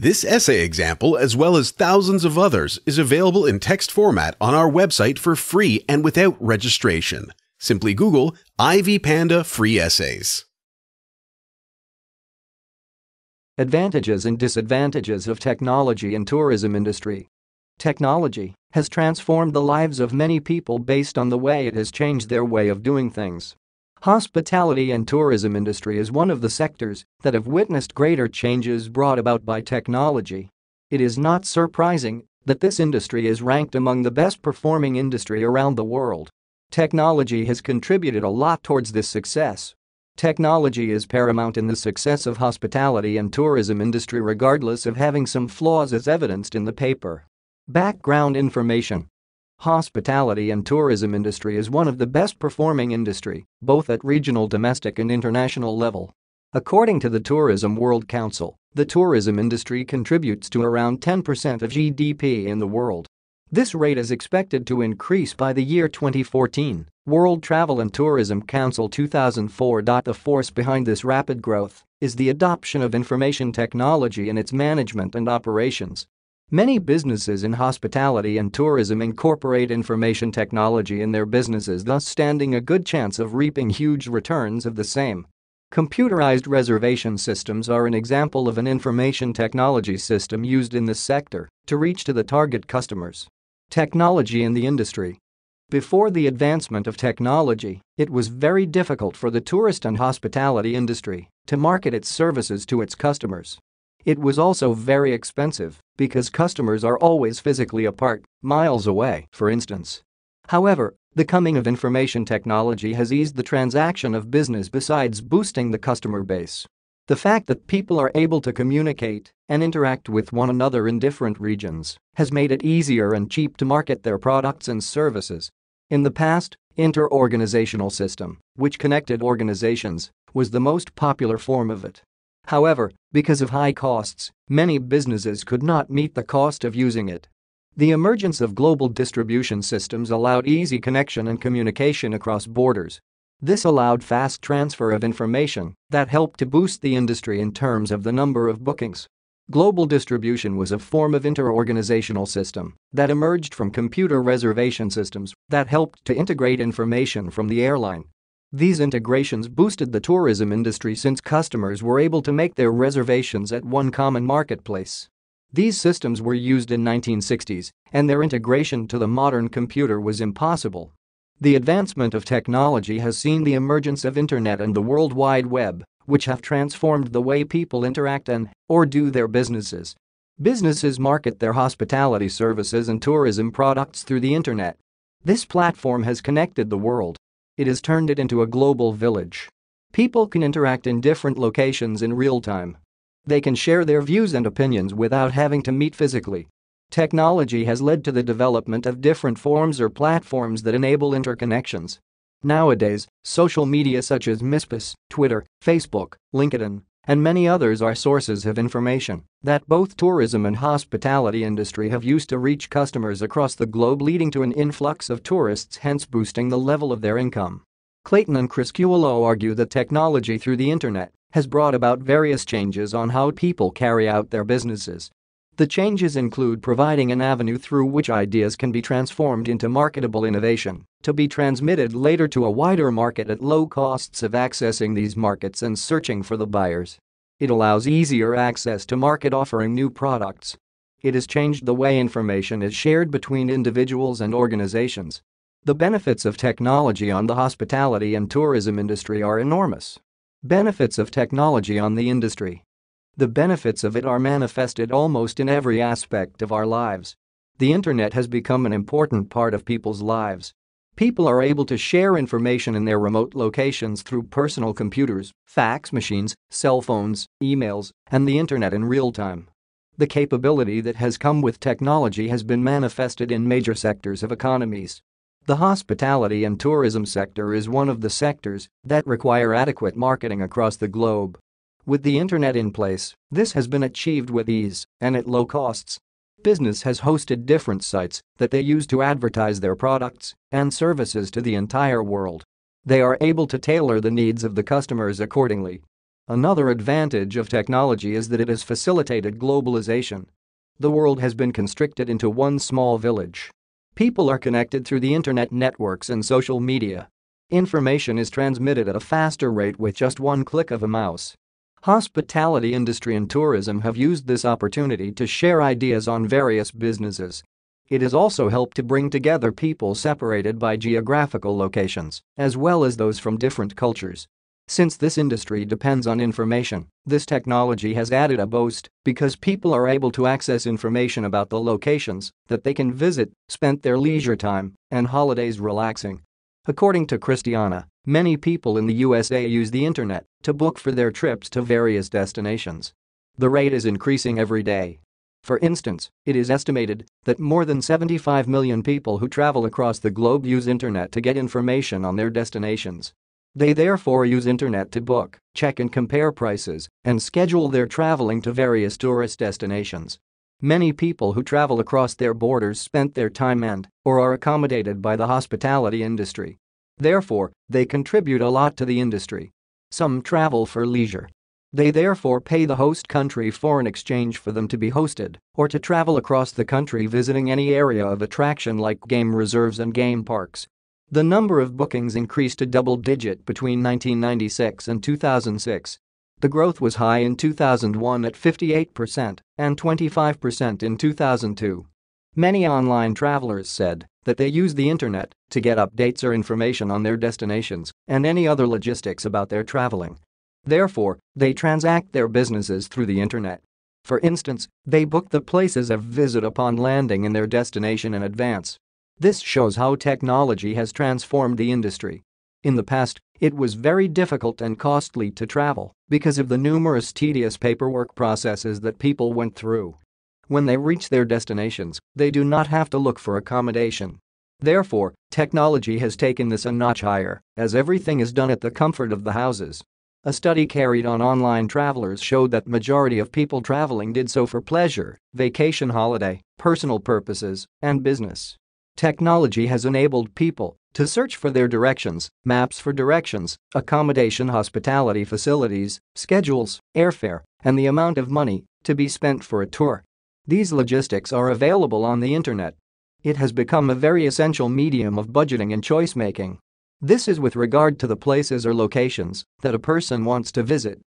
This essay example, as well as thousands of others, is available in text format on our website for free and without registration. Simply Google Ivy Panda Free Essays. Advantages and disadvantages of technology in tourism industry. Technology has transformed the lives of many people based on the way it has changed their way of doing things. Hospitality and tourism industry is one of the sectors that have witnessed greater changes brought about by technology. It is not surprising that this industry is ranked among the best performing industry around the world. Technology has contributed a lot towards this success. Technology is paramount in the success of hospitality and tourism industry regardless of having some flaws as evidenced in the paper. Background information Hospitality and tourism industry is one of the best performing industry, both at regional domestic and international level. According to the Tourism World Council, the tourism industry contributes to around 10% of GDP in the world. This rate is expected to increase by the year 2014, World Travel and Tourism Council 2004. The force behind this rapid growth is the adoption of information technology in its management and operations, Many businesses in hospitality and tourism incorporate information technology in their businesses thus standing a good chance of reaping huge returns of the same. Computerized reservation systems are an example of an information technology system used in this sector to reach to the target customers. Technology in the industry before the advancement of technology, it was very difficult for the tourist and hospitality industry to market its services to its customers. It was also very expensive because customers are always physically apart, miles away, for instance. However, the coming of information technology has eased the transaction of business besides boosting the customer base. The fact that people are able to communicate and interact with one another in different regions has made it easier and cheap to market their products and services. In the past, interorganizational system, which connected organizations, was the most popular form of it. However, because of high costs, many businesses could not meet the cost of using it. The emergence of global distribution systems allowed easy connection and communication across borders. This allowed fast transfer of information that helped to boost the industry in terms of the number of bookings. Global distribution was a form of interorganizational system that emerged from computer reservation systems that helped to integrate information from the airline these integrations boosted the tourism industry since customers were able to make their reservations at one common marketplace. These systems were used in 1960s and their integration to the modern computer was impossible. The advancement of technology has seen the emergence of internet and the World Wide Web, which have transformed the way people interact and or do their businesses. Businesses market their hospitality services and tourism products through the internet. This platform has connected the world it has turned it into a global village. People can interact in different locations in real time. They can share their views and opinions without having to meet physically. Technology has led to the development of different forms or platforms that enable interconnections. Nowadays, social media such as MySpace, Twitter, Facebook, LinkedIn, and many others are sources of information that both tourism and hospitality industry have used to reach customers across the globe leading to an influx of tourists hence boosting the level of their income. Clayton and Chris Criscuolo argue that technology through the internet has brought about various changes on how people carry out their businesses the changes include providing an avenue through which ideas can be transformed into marketable innovation to be transmitted later to a wider market at low costs of accessing these markets and searching for the buyers. It allows easier access to market offering new products. It has changed the way information is shared between individuals and organizations. The benefits of technology on the hospitality and tourism industry are enormous. Benefits of technology on the industry the benefits of it are manifested almost in every aspect of our lives. The internet has become an important part of people's lives. People are able to share information in their remote locations through personal computers, fax machines, cell phones, emails, and the internet in real time. The capability that has come with technology has been manifested in major sectors of economies. The hospitality and tourism sector is one of the sectors that require adequate marketing across the globe. With the internet in place, this has been achieved with ease and at low costs. Business has hosted different sites that they use to advertise their products and services to the entire world. They are able to tailor the needs of the customers accordingly. Another advantage of technology is that it has facilitated globalization. The world has been constricted into one small village. People are connected through the internet networks and social media. Information is transmitted at a faster rate with just one click of a mouse. Hospitality industry and tourism have used this opportunity to share ideas on various businesses. It has also helped to bring together people separated by geographical locations, as well as those from different cultures. Since this industry depends on information, this technology has added a boost because people are able to access information about the locations that they can visit, spend their leisure time and holidays relaxing. According to Christiana, many people in the USA use the internet to book for their trips to various destinations. The rate is increasing every day. For instance, it is estimated that more than 75 million people who travel across the globe use internet to get information on their destinations. They therefore use internet to book, check and compare prices, and schedule their traveling to various tourist destinations. Many people who travel across their borders spend their time and or are accommodated by the hospitality industry. Therefore, they contribute a lot to the industry. Some travel for leisure. They therefore pay the host country foreign exchange for them to be hosted or to travel across the country visiting any area of attraction like game reserves and game parks. The number of bookings increased to double digit between 1996 and 2006. The growth was high in 2001 at 58% and 25% in 2002. Many online travelers said that they use the internet to get updates or information on their destinations and any other logistics about their traveling. Therefore, they transact their businesses through the internet. For instance, they book the places of visit upon landing in their destination in advance. This shows how technology has transformed the industry. In the past, it was very difficult and costly to travel because of the numerous tedious paperwork processes that people went through. When they reach their destinations, they do not have to look for accommodation. Therefore, technology has taken this a notch higher, as everything is done at the comfort of the houses. A study carried on online travelers showed that majority of people traveling did so for pleasure, vacation holiday, personal purposes, and business. Technology has enabled people to search for their directions, maps for directions, accommodation hospitality facilities, schedules, airfare, and the amount of money to be spent for a tour. These logistics are available on the internet. It has become a very essential medium of budgeting and choice making. This is with regard to the places or locations that a person wants to visit.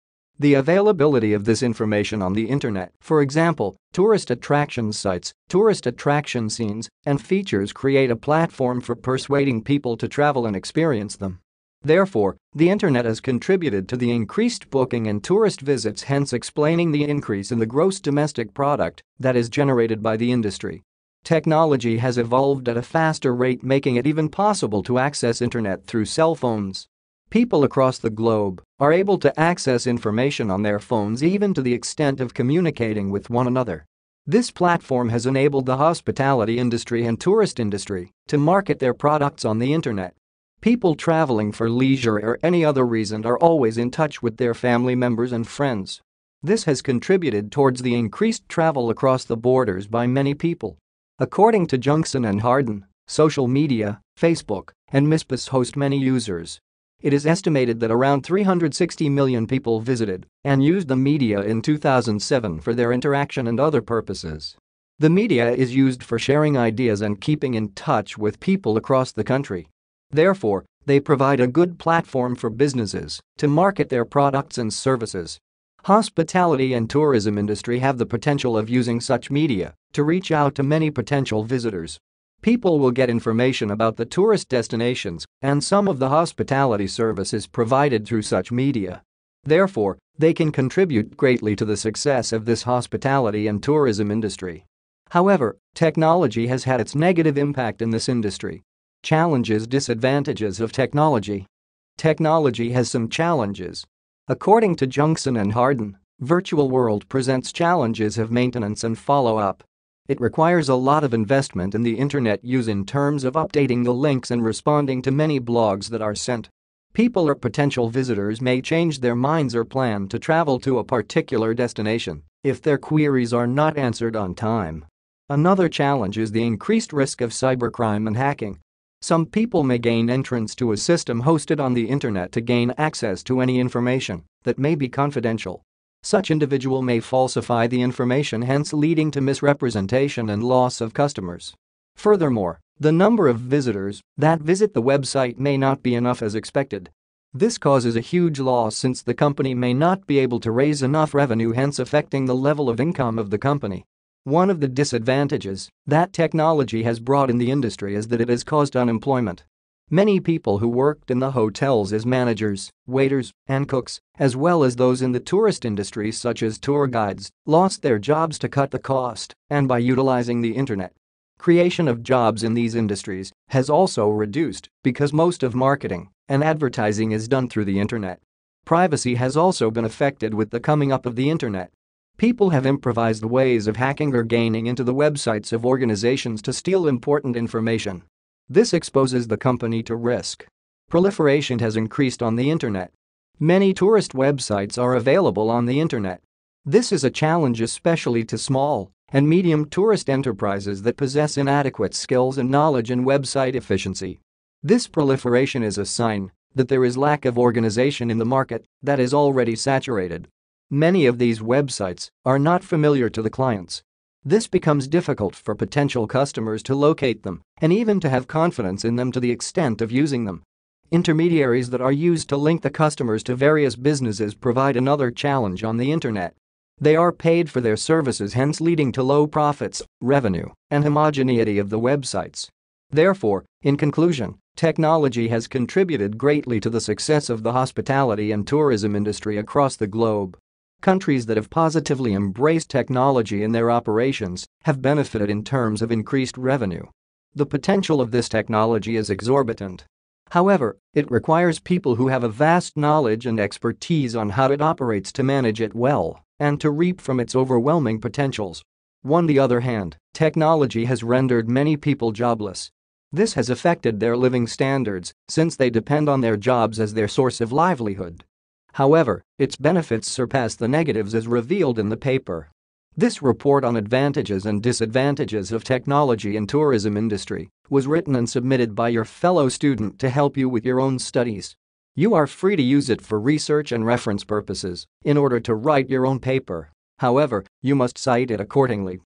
The availability of this information on the internet, for example, tourist attraction sites, tourist attraction scenes, and features create a platform for persuading people to travel and experience them. Therefore, the internet has contributed to the increased booking and tourist visits, hence explaining the increase in the gross domestic product that is generated by the industry. Technology has evolved at a faster rate making it even possible to access internet through cell phones. People across the globe are able to access information on their phones even to the extent of communicating with one another. This platform has enabled the hospitality industry and tourist industry to market their products on the internet. People traveling for leisure or any other reason are always in touch with their family members and friends. This has contributed towards the increased travel across the borders by many people. According to Junkson and Hardin, social media, Facebook, and MISPIS host many users it is estimated that around 360 million people visited and used the media in 2007 for their interaction and other purposes. The media is used for sharing ideas and keeping in touch with people across the country. Therefore, they provide a good platform for businesses to market their products and services. Hospitality and tourism industry have the potential of using such media to reach out to many potential visitors. People will get information about the tourist destinations and some of the hospitality services provided through such media. Therefore, they can contribute greatly to the success of this hospitality and tourism industry. However, technology has had its negative impact in this industry. Challenges Disadvantages of Technology Technology has some challenges. According to Junction and Hardin, virtual world presents challenges of maintenance and follow-up. It requires a lot of investment in the internet use in terms of updating the links and responding to many blogs that are sent. People or potential visitors may change their minds or plan to travel to a particular destination if their queries are not answered on time. Another challenge is the increased risk of cybercrime and hacking. Some people may gain entrance to a system hosted on the internet to gain access to any information that may be confidential such individual may falsify the information hence leading to misrepresentation and loss of customers. Furthermore, the number of visitors that visit the website may not be enough as expected. This causes a huge loss since the company may not be able to raise enough revenue hence affecting the level of income of the company. One of the disadvantages that technology has brought in the industry is that it has caused unemployment. Many people who worked in the hotels as managers, waiters, and cooks, as well as those in the tourist industry such as tour guides, lost their jobs to cut the cost and by utilizing the internet. Creation of jobs in these industries has also reduced because most of marketing and advertising is done through the internet. Privacy has also been affected with the coming up of the internet. People have improvised ways of hacking or gaining into the websites of organizations to steal important information this exposes the company to risk. Proliferation has increased on the internet. Many tourist websites are available on the internet. This is a challenge especially to small and medium tourist enterprises that possess inadequate skills and knowledge in website efficiency. This proliferation is a sign that there is lack of organization in the market that is already saturated. Many of these websites are not familiar to the clients this becomes difficult for potential customers to locate them and even to have confidence in them to the extent of using them. Intermediaries that are used to link the customers to various businesses provide another challenge on the internet. They are paid for their services, hence leading to low profits, revenue, and homogeneity of the websites. Therefore, in conclusion, technology has contributed greatly to the success of the hospitality and tourism industry across the globe. Countries that have positively embraced technology in their operations have benefited in terms of increased revenue. The potential of this technology is exorbitant. However, it requires people who have a vast knowledge and expertise on how it operates to manage it well and to reap from its overwhelming potentials. On the other hand, technology has rendered many people jobless. This has affected their living standards since they depend on their jobs as their source of livelihood. However, its benefits surpass the negatives as revealed in the paper. This report on advantages and disadvantages of technology in tourism industry was written and submitted by your fellow student to help you with your own studies. You are free to use it for research and reference purposes in order to write your own paper. However, you must cite it accordingly.